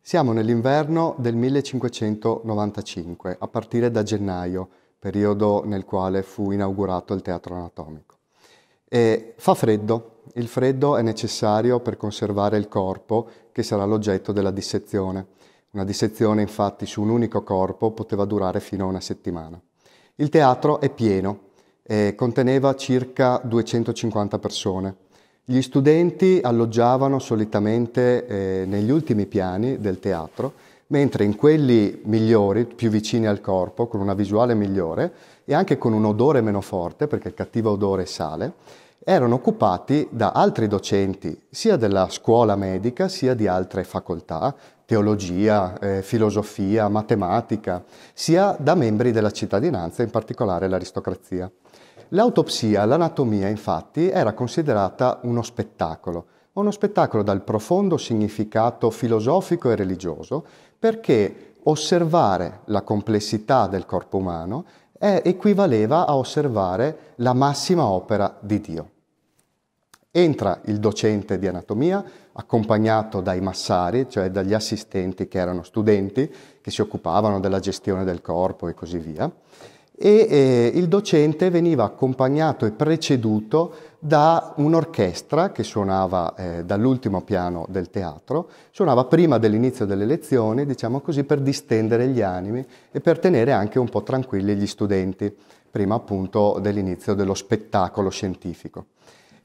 Siamo nell'inverno del 1595, a partire da gennaio, periodo nel quale fu inaugurato il teatro anatomico. E fa freddo, il freddo è necessario per conservare il corpo che sarà l'oggetto della dissezione. Una dissezione infatti su un unico corpo poteva durare fino a una settimana. Il teatro è pieno e conteneva circa 250 persone. Gli studenti alloggiavano solitamente eh, negli ultimi piani del teatro, mentre in quelli migliori, più vicini al corpo, con una visuale migliore e anche con un odore meno forte, perché il cattivo odore sale, erano occupati da altri docenti, sia della scuola medica, sia di altre facoltà, teologia, eh, filosofia, matematica, sia da membri della cittadinanza, in particolare l'aristocrazia. L'autopsia, l'anatomia infatti era considerata uno spettacolo, uno spettacolo dal profondo significato filosofico e religioso perché osservare la complessità del corpo umano equivaleva a osservare la massima opera di Dio. Entra il docente di anatomia, accompagnato dai massari, cioè dagli assistenti che erano studenti, che si occupavano della gestione del corpo e così via, e eh, il docente veniva accompagnato e preceduto da un'orchestra che suonava eh, dall'ultimo piano del teatro, suonava prima dell'inizio delle lezioni, diciamo così, per distendere gli animi e per tenere anche un po' tranquilli gli studenti, prima appunto dell'inizio dello spettacolo scientifico.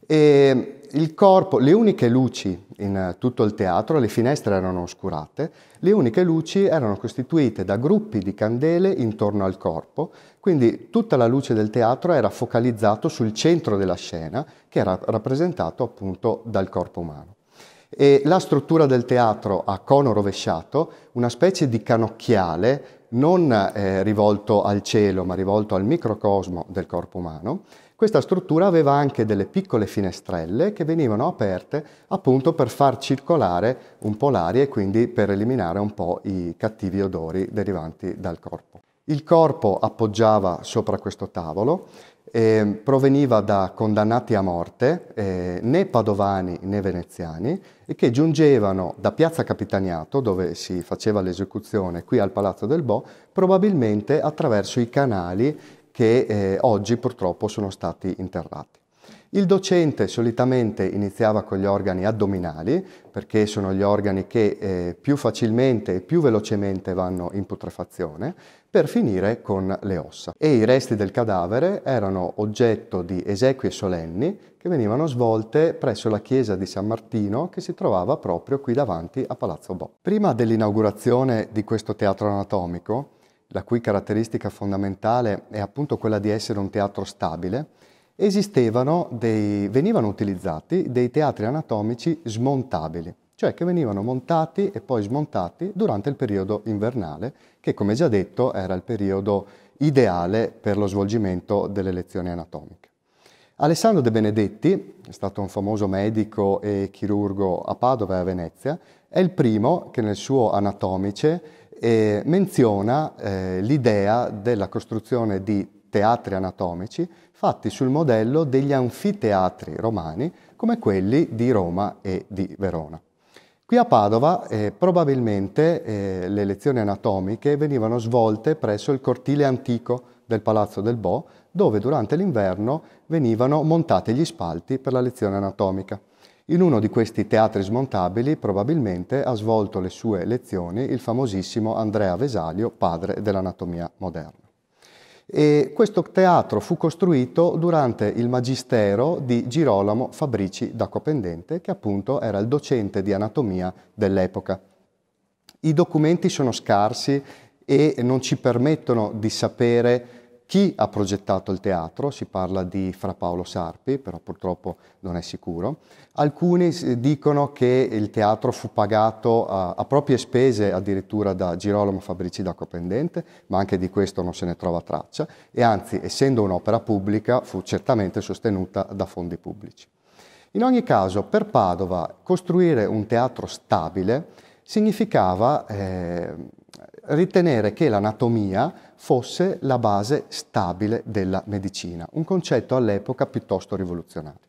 E il corpo, le uniche luci in eh, tutto il teatro, le finestre erano oscurate, le uniche luci erano costituite da gruppi di candele intorno al corpo, quindi tutta la luce del teatro era focalizzata sul centro della scena che era rappresentato appunto dal corpo umano. E la struttura del teatro a cono rovesciato, una specie di canocchiale non eh, rivolto al cielo ma rivolto al microcosmo del corpo umano, questa struttura aveva anche delle piccole finestrelle che venivano aperte appunto per far circolare un po' l'aria e quindi per eliminare un po' i cattivi odori derivanti dal corpo. Il corpo appoggiava sopra questo tavolo, eh, proveniva da condannati a morte, eh, né padovani né veneziani, e che giungevano da Piazza Capitaniato, dove si faceva l'esecuzione, qui al Palazzo del Bo, probabilmente attraverso i canali che eh, oggi purtroppo sono stati interrati. Il docente solitamente iniziava con gli organi addominali perché sono gli organi che eh, più facilmente e più velocemente vanno in putrefazione per finire con le ossa e i resti del cadavere erano oggetto di esequie solenni che venivano svolte presso la chiesa di San Martino che si trovava proprio qui davanti a Palazzo Bo. Prima dell'inaugurazione di questo teatro anatomico la cui caratteristica fondamentale è appunto quella di essere un teatro stabile, dei, venivano utilizzati dei teatri anatomici smontabili, cioè che venivano montati e poi smontati durante il periodo invernale, che come già detto era il periodo ideale per lo svolgimento delle lezioni anatomiche. Alessandro De Benedetti, è stato un famoso medico e chirurgo a Padova e a Venezia, è il primo che nel suo anatomice eh, menziona eh, l'idea della costruzione di teatri anatomici fatti sul modello degli anfiteatri romani come quelli di Roma e di Verona. Qui a Padova eh, probabilmente eh, le lezioni anatomiche venivano svolte presso il cortile antico del Palazzo del Bo, dove durante l'inverno venivano montati gli spalti per la lezione anatomica. In uno di questi teatri smontabili probabilmente ha svolto le sue lezioni il famosissimo Andrea Vesalio, padre dell'anatomia moderna. E questo teatro fu costruito durante il magistero di Girolamo Fabrici Copendente, che appunto era il docente di anatomia dell'epoca. I documenti sono scarsi e non ci permettono di sapere chi ha progettato il teatro, si parla di Fra Paolo Sarpi, però purtroppo non è sicuro. Alcuni eh, dicono che il teatro fu pagato a, a proprie spese addirittura da Girolamo Fabrici d'Acquapendente, ma anche di questo non se ne trova traccia, e anzi, essendo un'opera pubblica, fu certamente sostenuta da fondi pubblici. In ogni caso, per Padova costruire un teatro stabile significava eh, ritenere che l'anatomia fosse la base stabile della medicina, un concetto all'epoca piuttosto rivoluzionario.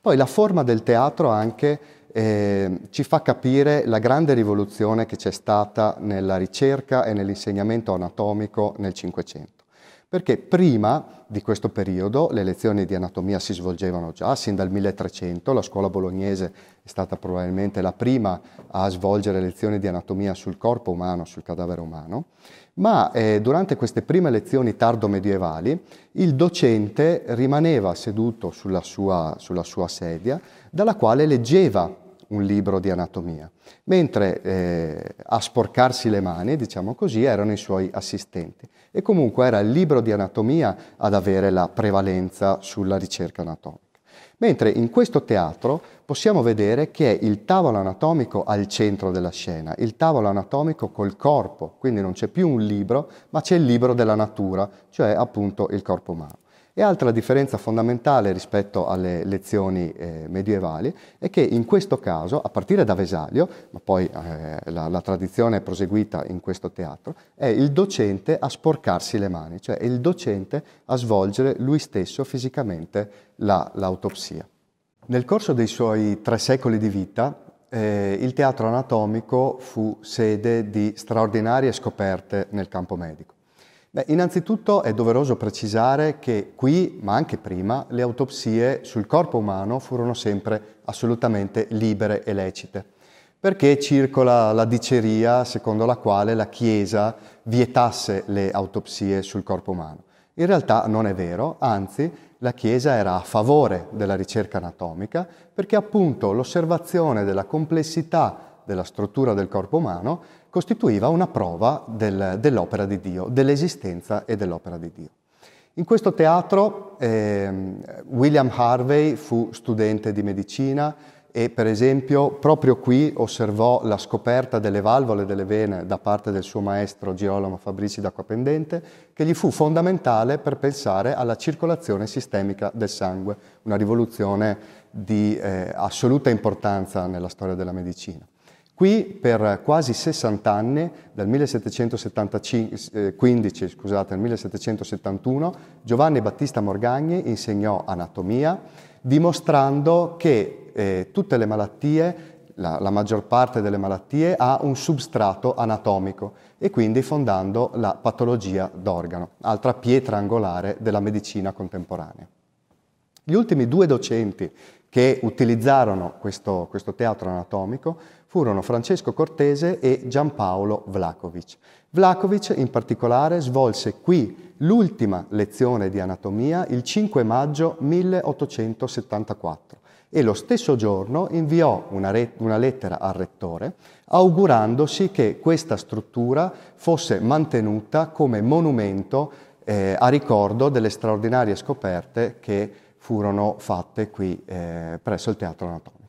Poi la forma del teatro anche eh, ci fa capire la grande rivoluzione che c'è stata nella ricerca e nell'insegnamento anatomico nel Cinquecento perché prima di questo periodo le lezioni di anatomia si svolgevano già, sin dal 1300, la scuola bolognese è stata probabilmente la prima a svolgere lezioni di anatomia sul corpo umano, sul cadavere umano, ma eh, durante queste prime lezioni tardo-medievali il docente rimaneva seduto sulla sua, sulla sua sedia, dalla quale leggeva un libro di anatomia, mentre eh, a sporcarsi le mani, diciamo così, erano i suoi assistenti e comunque era il libro di anatomia ad avere la prevalenza sulla ricerca anatomica. Mentre in questo teatro possiamo vedere che è il tavolo anatomico al centro della scena, il tavolo anatomico col corpo, quindi non c'è più un libro, ma c'è il libro della natura, cioè appunto il corpo umano. E altra differenza fondamentale rispetto alle lezioni eh, medievali è che in questo caso, a partire da Vesalio, ma poi eh, la, la, tradizione è proseguita in questo teatro, è il docente a sporcarsi le mani, cioè è il docente a svolgere lui stesso fisicamente la, l'autopsia. Nel corso dei suoi tre secoli di vita, eh, il teatro anatomico fu sede di straordinarie scoperte nel campo medico. Beh, innanzitutto è doveroso precisare che qui, ma anche prima, le autopsie sul corpo umano furono sempre assolutamente libere e lecite, perché circola la diceria secondo la quale la Chiesa vietasse le autopsie sul corpo umano. In realtà non è vero, anzi la Chiesa era a favore della ricerca anatomica perché appunto l'osservazione della complessità della struttura del corpo umano costituiva una prova del, dell'opera di Dio, dell'esistenza e dell'opera di Dio. In questo teatro eh, William Harvey fu studente di medicina e per esempio proprio qui osservò la scoperta delle valvole delle vene da parte del suo maestro Girolamo Fabrici d'Acquapendente che gli fu fondamentale per pensare alla circolazione sistemica del sangue, una rivoluzione di eh, assoluta importanza nella storia della medicina. Qui per quasi 60 anni, dal 1715 eh, scusate, al 1771, Giovanni Battista Morgagni insegnò anatomia, dimostrando che eh, tutte le malattie, la, la maggior parte delle malattie, ha un substrato anatomico e quindi fondando la patologia d'organo, altra pietra angolare della medicina contemporanea. Gli ultimi due docenti che utilizzarono questo, questo teatro anatomico furono Francesco Cortese e Giampaolo Vlacovic. Vlacovic in particolare svolse qui l'ultima lezione di anatomia il 5 maggio 1874 e lo stesso giorno inviò una, una, lettera al rettore augurandosi che questa struttura fosse mantenuta come monumento eh, a ricordo delle straordinarie scoperte che furono fatte qui eh, presso il Teatro Anatomico.